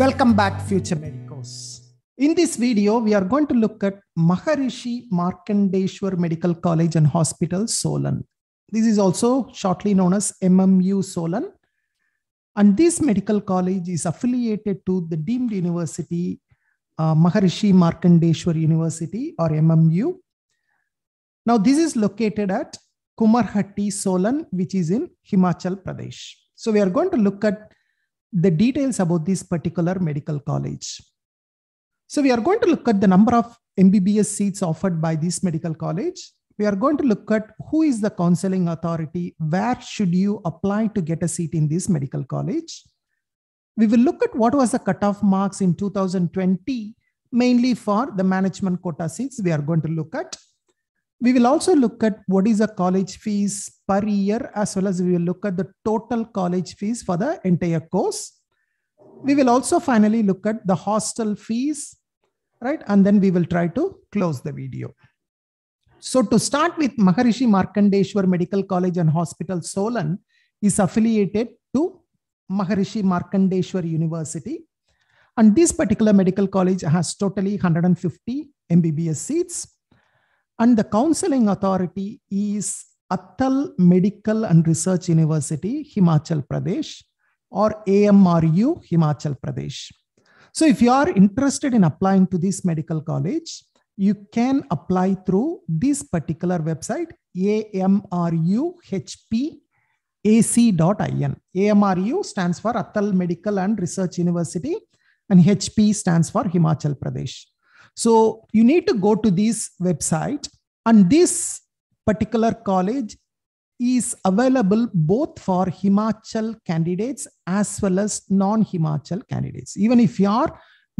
Welcome back, future medicos. In this video, we are going to look at Maharishi Markandeshwar Medical College and Hospital, Solan. This is also shortly known as MMU Solan. And this medical college is affiliated to the deemed university, uh, Maharishi Markandeshwar University or MMU. Now, this is located at Kumarhatti, Solan, which is in Himachal Pradesh. So we are going to look at the details about this particular medical college. So we are going to look at the number of MBBS seats offered by this medical college. We are going to look at who is the counseling authority, where should you apply to get a seat in this medical college. We will look at what was the cutoff marks in 2020, mainly for the management quota seats we are going to look at. We will also look at what is the college fees, per year as well as we will look at the total college fees for the entire course. We will also finally look at the hostel fees, right? And then we will try to close the video. So to start with, Maharishi Markandeshwar Medical College and Hospital Solan is affiliated to Maharishi Markandeshwar University. And this particular medical college has totally 150 MBBS seats. And the counseling authority is Atal Medical and Research University, Himachal Pradesh, or AMRU, Himachal Pradesh. So if you are interested in applying to this medical college, you can apply through this particular website, amruhpac.in. AMRU stands for Atal Medical and Research University, and HP stands for Himachal Pradesh. So you need to go to this website, and this particular college is available both for Himachal candidates as well as non Himachal candidates. Even if you are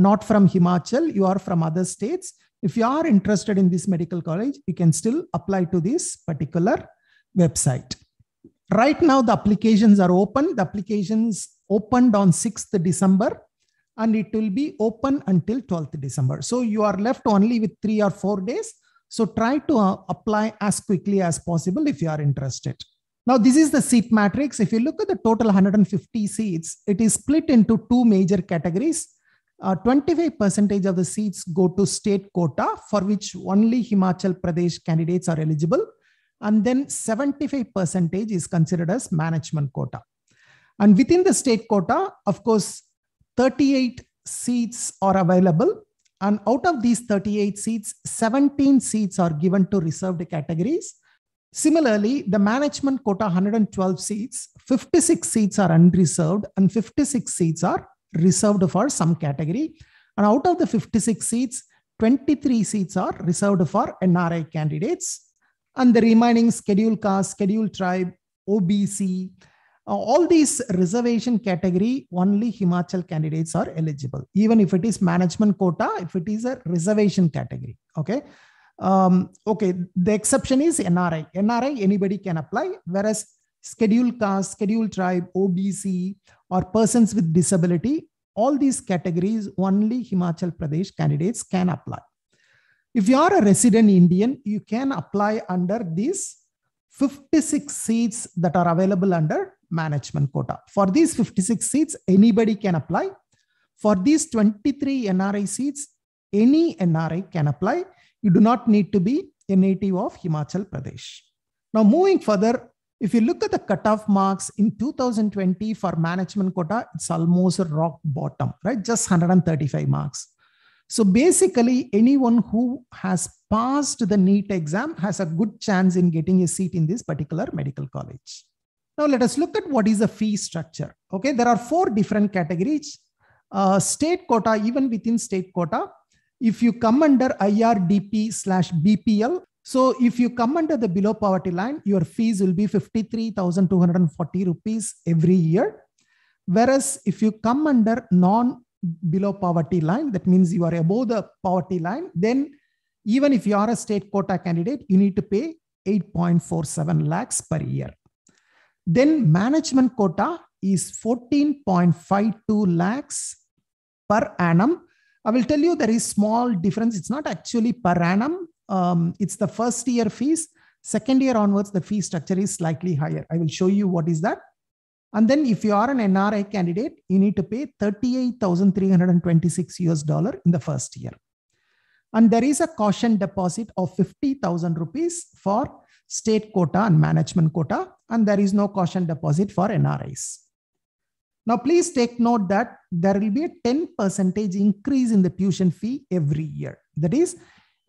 not from Himachal, you are from other states. If you are interested in this medical college, you can still apply to this particular website. Right now, the applications are open. The applications opened on 6th December and it will be open until 12th December. So you are left only with three or four days so try to uh, apply as quickly as possible if you are interested. Now, this is the seat matrix. If you look at the total 150 seats, it is split into two major categories. 25% uh, of the seats go to state quota for which only Himachal Pradesh candidates are eligible. And then 75% is considered as management quota. And within the state quota, of course, 38 seats are available and out of these 38 seats, 17 seats are given to reserved categories. Similarly, the management quota 112 seats, 56 seats are unreserved, and 56 seats are reserved for some category. And out of the 56 seats, 23 seats are reserved for NRI candidates. And the remaining schedule caste, schedule tribe, OBC, all these reservation category, only Himachal candidates are eligible, even if it is management quota, if it is a reservation category. Okay. Um, okay. The exception is NRI. NRI, anybody can apply, whereas scheduled caste, scheduled tribe, OBC, or persons with disability, all these categories, only Himachal Pradesh candidates can apply. If you are a resident Indian, you can apply under these 56 seats that are available under management quota. For these 56 seats, anybody can apply. For these 23 NRI seats, any NRI can apply. You do not need to be a native of Himachal Pradesh. Now, moving further, if you look at the cutoff marks in 2020 for management quota, it's almost rock bottom, right? Just 135 marks. So basically, anyone who has passed the NEET exam has a good chance in getting a seat in this particular medical college. Now let us look at what is a fee structure. Okay, there are four different categories. Uh, state quota, even within state quota, if you come under IRDP slash BPL, so if you come under the below poverty line, your fees will be 53,240 rupees every year. Whereas if you come under non below poverty line, that means you are above the poverty line, then even if you are a state quota candidate, you need to pay 8.47 lakhs per year. Then management quota is 14.52 lakhs per annum. I will tell you there is small difference. It's not actually per annum. Um, it's the first year fees. Second year onwards, the fee structure is slightly higher. I will show you what is that. And then if you are an NRI candidate, you need to pay 38,326 US dollar in the first year. And there is a caution deposit of 50,000 rupees for state quota and management quota, and there is no caution deposit for NRIs. Now, please take note that there will be a 10 percentage increase in the tuition fee every year. That is,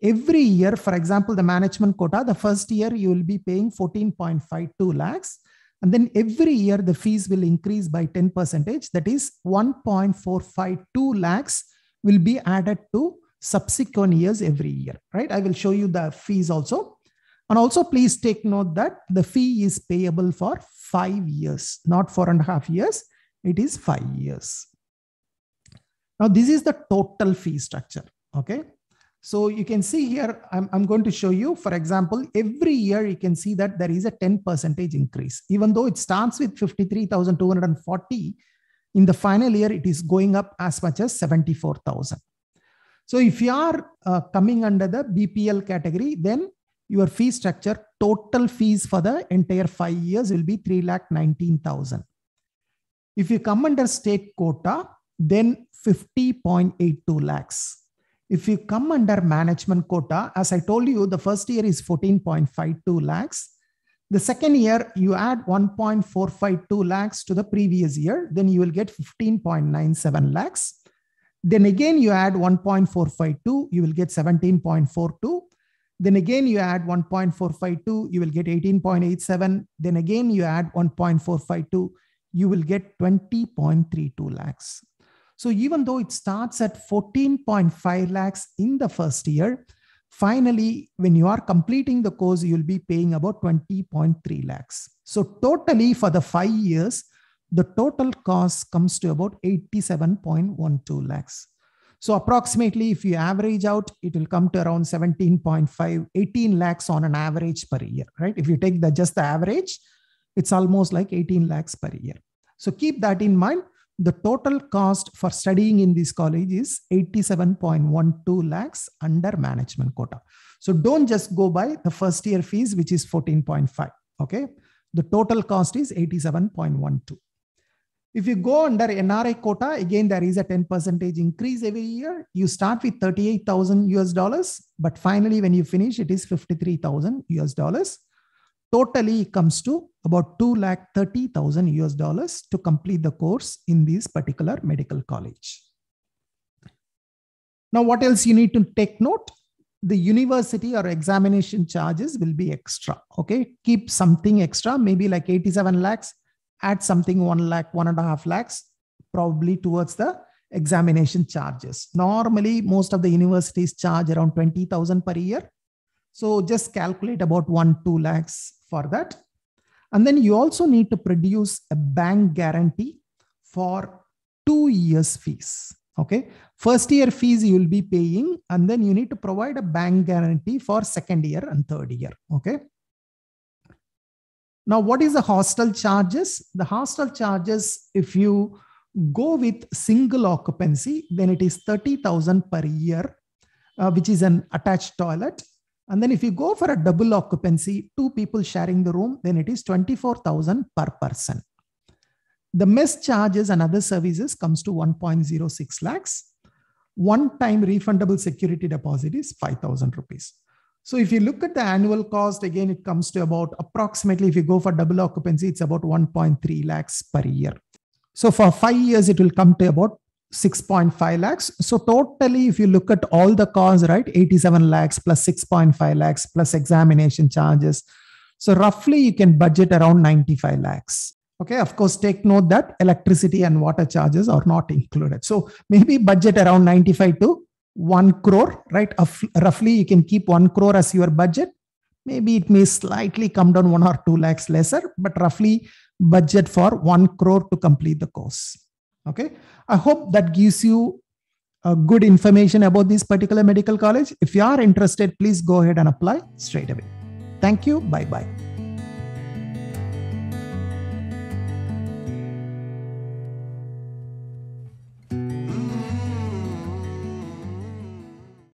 every year, for example, the management quota, the first year you will be paying 14.52 lakhs. And then every year the fees will increase by 10 percentage. That is 1.452 lakhs will be added to subsequent years every year, right? I will show you the fees also. And also please take note that the fee is payable for five years, not four and a half years. It is five years. Now this is the total fee structure, okay? So you can see here, I'm, I'm going to show you, for example, every year you can see that there is a 10 percentage increase. Even though it starts with 53,240, in the final year, it is going up as much as 74,000. So if you are uh, coming under the BPL category, then your fee structure total fees for the entire five years will be three lakh nineteen thousand. If you come under state quota, then 50.82 lakhs. If you come under management quota, as I told you, the first year is 14.52 lakhs. The second year, you add 1.452 lakhs to the previous year, then you will get 15.97 lakhs. Then again, you add 1.452, you will get 17.42 then again, you add 1.452, you will get 18.87. Then again, you add 1.452, you will get 20.32 lakhs. So even though it starts at 14.5 lakhs in the first year, finally, when you are completing the course, you'll be paying about 20.3 lakhs. So totally for the five years, the total cost comes to about 87.12 lakhs. So approximately if you average out, it will come to around 17.5, 18 lakhs on an average per year, right? If you take the just the average, it's almost like 18 lakhs per year. So keep that in mind. The total cost for studying in this college is 87.12 lakhs under management quota. So don't just go by the first year fees, which is 14.5. Okay. The total cost is 87.12. If you go under NRI quota, again, there is a 10 percentage increase every year. You start with 38,000 US dollars, but finally, when you finish, it is 53,000 US dollars. Totally comes to about 2,30,000 US dollars to complete the course in this particular medical college. Now, what else you need to take note? The university or examination charges will be extra. Okay, keep something extra, maybe like 87 lakhs add something one lakh, one and a half lakhs, probably towards the examination charges. Normally, most of the universities charge around 20,000 per year. So just calculate about one, two lakhs for that. And then you also need to produce a bank guarantee for two years fees. Okay. First year fees you will be paying, and then you need to provide a bank guarantee for second year and third year. Okay. Now, what is the hostel charges? The hostel charges, if you go with single occupancy, then it is 30,000 per year, uh, which is an attached toilet. And then if you go for a double occupancy, two people sharing the room, then it is 24,000 per person. The mess charges and other services comes to 1.06 lakhs. One time refundable security deposit is 5,000 rupees. So if you look at the annual cost, again, it comes to about approximately, if you go for double occupancy, it's about 1.3 lakhs per year. So for five years, it will come to about 6.5 lakhs. So totally, if you look at all the costs, right, 87 lakhs plus 6.5 lakhs plus examination charges. So roughly you can budget around 95 lakhs. Okay, of course, take note that electricity and water charges are not included. So maybe budget around 95 to 1 crore, right? roughly you can keep 1 crore as your budget. Maybe it may slightly come down 1 or 2 lakhs lesser, but roughly budget for 1 crore to complete the course. Okay. I hope that gives you uh, good information about this particular medical college. If you are interested, please go ahead and apply straight away. Thank you. Bye bye.